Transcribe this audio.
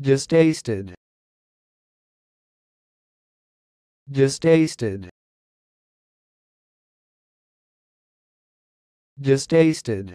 Distasted. Distasted. Distasted.